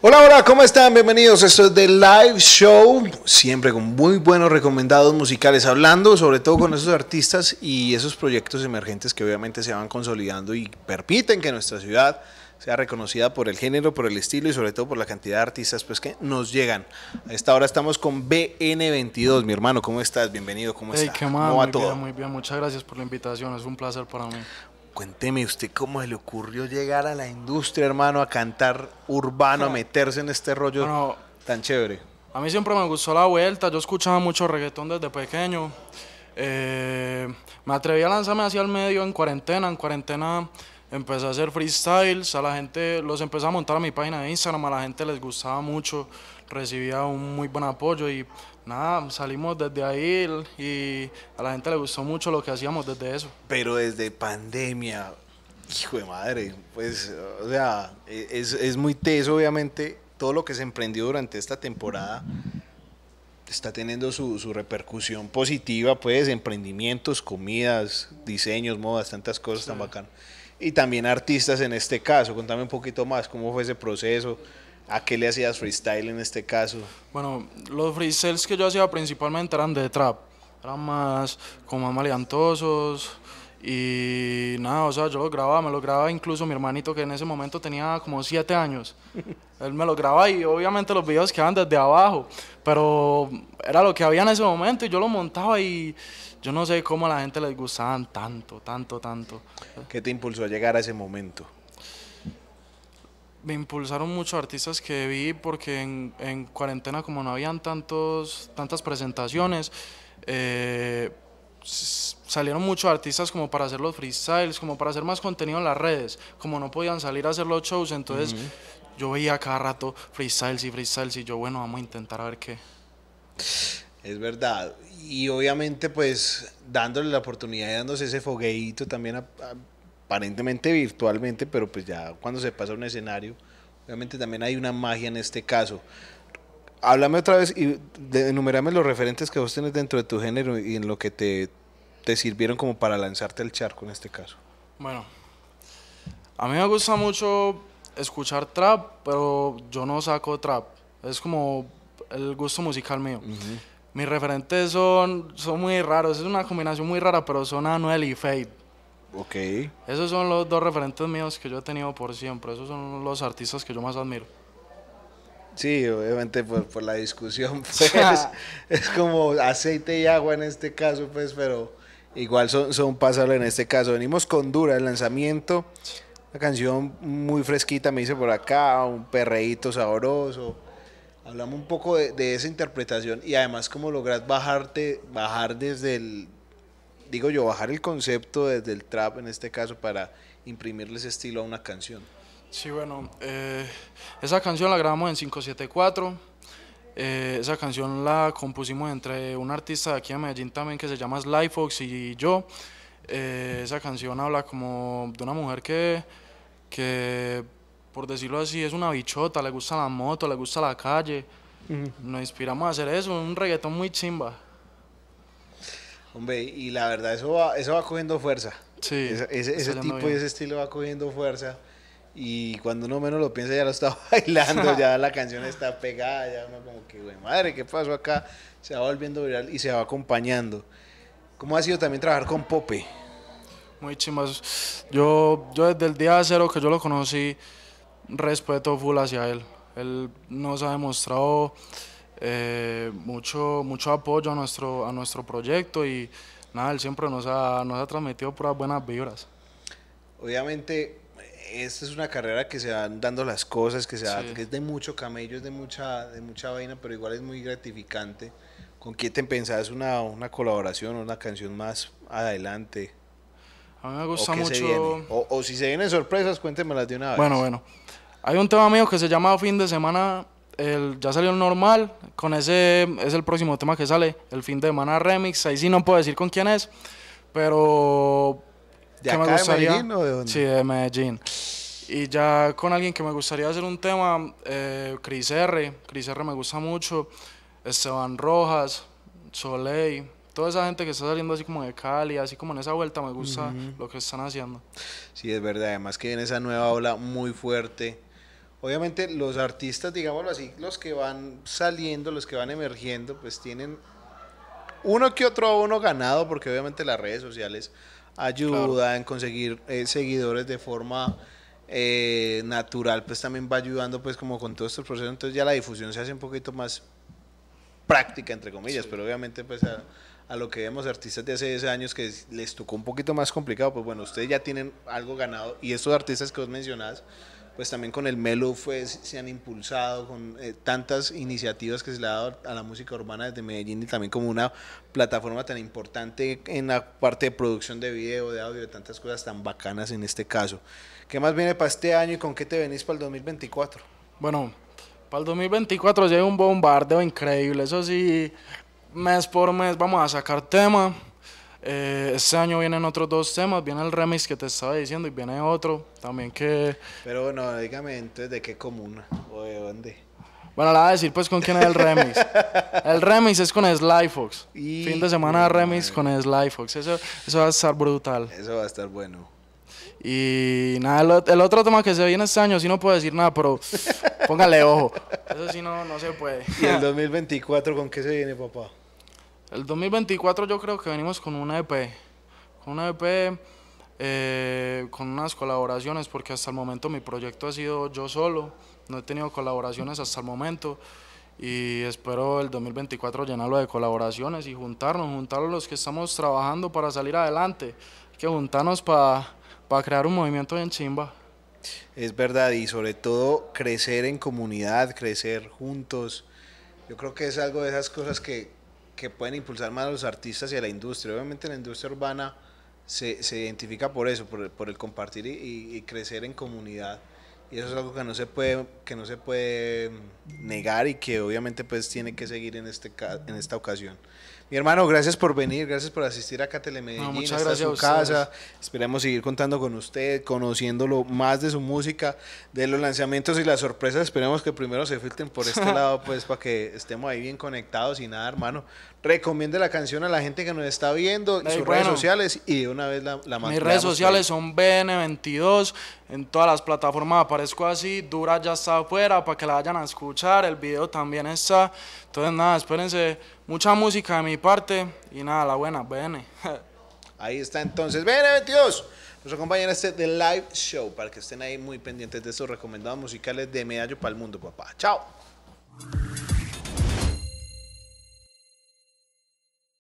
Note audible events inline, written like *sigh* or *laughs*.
Hola, hola, ¿cómo están? Bienvenidos. Esto es The Live Show, siempre con muy buenos recomendados musicales, hablando sobre todo con esos artistas y esos proyectos emergentes que obviamente se van consolidando y permiten que nuestra ciudad sea reconocida por el género, por el estilo y sobre todo por la cantidad de artistas pues, que nos llegan. A esta hora estamos con BN22, mi hermano, ¿cómo estás? Bienvenido, ¿cómo estás? ¿Cómo va muy todo? muy bien, muchas gracias por la invitación, es un placer para mí cuénteme usted cómo se le ocurrió llegar a la industria, hermano, a cantar urbano, a *laughs* meterse en este rollo tan chévere. A mí siempre me gustó la vuelta, yo escuchaba mucho reggaetón desde pequeño. Eh, me atreví a lanzarme hacia el medio en cuarentena. En cuarentena empecé a hacer freestyles, a la gente los empecé a montar a mi página de Instagram, a la gente les gustaba mucho recibía un muy buen apoyo y nada, salimos desde ahí y a la gente le gustó mucho lo que hacíamos desde eso. Pero desde pandemia, hijo de madre, pues, o sea, e-, es, es muy teso obviamente todo lo que se emprendió durante esta temporada está teniendo su, su, repercusión positiva, pues, emprendimientos, comidas, diseños, modas, tantas cosas tan bacanas. Y también artistas en este caso, contame un poquito más, cómo fue ese proceso, ¿A qué le hacías freestyle en este caso? Bueno, los freestyles que yo hacía principalmente eran de trap. Eran más como más maleantosos. Y nada, o sea, yo los grababa, me los grababa incluso mi hermanito que en ese momento tenía como 7 años. *laughs* Él me los grababa y obviamente los videos quedaban desde abajo, pero era lo que había en ese momento y yo lo montaba y yo no sé cómo a la gente les gustaban tanto, tanto, tanto. ¿Qué te impulsó a llegar a ese momento? me impulsaron mucho artistas que vi porque en, cuarentena como no habían tantos, tantas presentaciones, eh, salieron muchos artistas como para hacer los freestyles, como para hacer más contenido en las redes, como no podían salir a hacer los shows, entonces yo veía cada rato freestyles y freestyles y yo, bueno, vamos a intentar a ver qué. Es verdad, y obviamente pues dándole la oportunidad y dándose ese fogueito también a aparentemente virtualmente, pero pues ya cuando se pasa a un escenario, obviamente también hay una magia en este caso. Háblame otra vez y enumerame los referentes que vos tenés dentro de tu género y en lo que te, te sirvieron como para lanzarte al charco en este caso. Bueno, a mí me gusta mucho escuchar trap, pero yo no saco trap. Es como el gusto musical mío. Mis referentes son, son muy raros, es una combinación muy rara, pero son Anuel y Fade. Ok. Esos son los dos referentes míos que yo he tenido por siempre. Esos son los artistas que yo más admiro. Sí, obviamente por, la discusión, *laughs* pues, *laughs* es como aceite y agua en este caso, pues, pero igual son, son pasables en este caso. Venimos con Dura, el lanzamiento, una canción muy fresquita, me dice por acá, un perreíto sabroso. Hablamos un poco de, de esa interpretación y además cómo logras bajarte, bajar desde el, digo yo, bajar el concepto desde el trap en este caso para imprimirle ese estilo a una canción? Sí, bueno, eh, esa canción la grabamos en 574. Eh, esa canción la compusimos entre un artista aquí en Medellín también que se llama Fox y yo. Eh, esa canción habla como de una mujer que, por decirlo así, es una bichota, le gusta la moto, le gusta la calle. Nos inspiramos a hacer eso, un reggaetón muy chimba. Hombre, y la verdad, eso va, eso va cogiendo fuerza. Sí. ese, tipo y ese estilo va cogiendo fuerza. Y cuando uno menos lo piensa, ya lo está *laughs* bailando, ya la canción está pegada, ya como que, güey, madre, ¿qué pasó acá? Se va volviendo viral y se va acompañando. ¿Cómo ha sido también trabajar con Pope? Muy chimas. Yo, yo desde el día cero que yo lo conocí, respeto full hacia él. Él nos ha demostrado eh, mucho, mucho apoyo a nuestro, a nuestro proyecto y nada, él siempre nos ha, nos ha transmitido puras buenas vibras. Obviamente, esta es una carrera que se van dando las cosas, que, se es de mucho camello, es de mucha, de mucha vaina, pero igual es muy gratificante. ¿Con quién te pensás una, una colaboración o una canción más adelante? A mí me gusta ¿O mucho. O, o, si se vienen sorpresas, cuéntemelas de una vez. Bueno, bueno. Hay un tema mío que se llama Fin de Semana el, ya salió el normal, con ese es el próximo tema que sale, el fin de semana remix, ahí sí no puedo decir con quién es, pero... ¿De acá me gustaría, de Medellín o de Sí, de Medellín. Y ya con alguien que me gustaría hacer un tema, eh, Cris R, Cris R me gusta mucho, Esteban Rojas, Soleil, toda esa gente que está saliendo así como de Cali, así como en esa vuelta, me gusta lo que están haciendo. Sí, es verdad, además que en esa nueva ola muy fuerte obviamente los artistas, digámoslo así, los que van saliendo, los que van emergiendo, pues tienen uno que otro uno ganado, porque obviamente las redes sociales ayudan a en conseguir eh, seguidores de forma eh, natural, pues también va ayudando pues como con todo este proceso entonces ya la difusión se hace un poquito más práctica, entre comillas, pero obviamente pues a, lo que vemos artistas de hace 10 años que les tocó un poquito más complicado, pues bueno, ustedes ya tienen algo ganado y estos artistas que vos mencionás, pues también con el Melo fue, se han impulsado con eh, tantas iniciativas que se le ha dado a la música urbana desde Medellín y también como una plataforma tan importante en la parte de producción de video, de audio, de tantas cosas tan bacanas en este caso. ¿Qué más viene para este año y con qué te venís para el 2024? Bueno, para el 2024 hay un bombardeo increíble, eso sí, mes por mes vamos a sacar tema este año vienen otros dos temas, viene el remix que te estaba diciendo y viene otro también que... Pero bueno, dígame entonces de qué comuna o de dónde. Bueno, la voy a decir pues con quién es el remix. *laughs* el remix es con Sly Fox. Fin de semana remix con Sly Fox. Eso, eso va a estar brutal. Eso va a estar bueno. Y nada, el, otro tema que se viene este año, sí no puedo decir nada, pero *laughs* póngale ojo. Eso sí no, no se puede. ¿Y el 2024 con qué se viene, papá? El 2024 yo creo que venimos con una EP, con una EP, eh, con unas colaboraciones, porque hasta el momento mi proyecto ha sido yo solo, no he tenido colaboraciones hasta el momento y espero el 2024 llenarlo de colaboraciones y juntarnos, juntarnos los que estamos trabajando para salir adelante, que juntarnos para crear un movimiento en chimba. Es verdad y sobre todo crecer en comunidad, crecer juntos. Yo creo que es algo de esas cosas que, que pueden impulsar más a los artistas y a la industria. Obviamente la industria urbana se, identifica por eso, por, el compartir y, crecer en comunidad. Y eso es algo que no se puede, que no se puede negar y que obviamente pues tiene que seguir en, este, en esta ocasión. Mi hermano, gracias por venir, gracias por asistir acá a Telemedellín. muchas gracias su casa. Esperemos seguir contando con usted, conociéndolo más de su música, de los lanzamientos y las sorpresas. Esperemos que primero se filtren por este *laughs* lado, pues para que estemos ahí bien conectados y nada, hermano. Recomiende la canción a la gente que nos está viendo, y sus redes sociales y de una vez la, la Mis redes sociales son BN22, en todas las plataformas aparezco así, Dura ya está afuera para que la vayan a escuchar, el video también está. Entonces nada, espérense mucha música de mi parte y nada, la buena, BN. *laughs* Ahí está entonces, BN22. Nos acompañan este The Live Show para que estén ahí muy pendientes de estos recomendados musicales de Medallo para el Mundo, papá. Chao.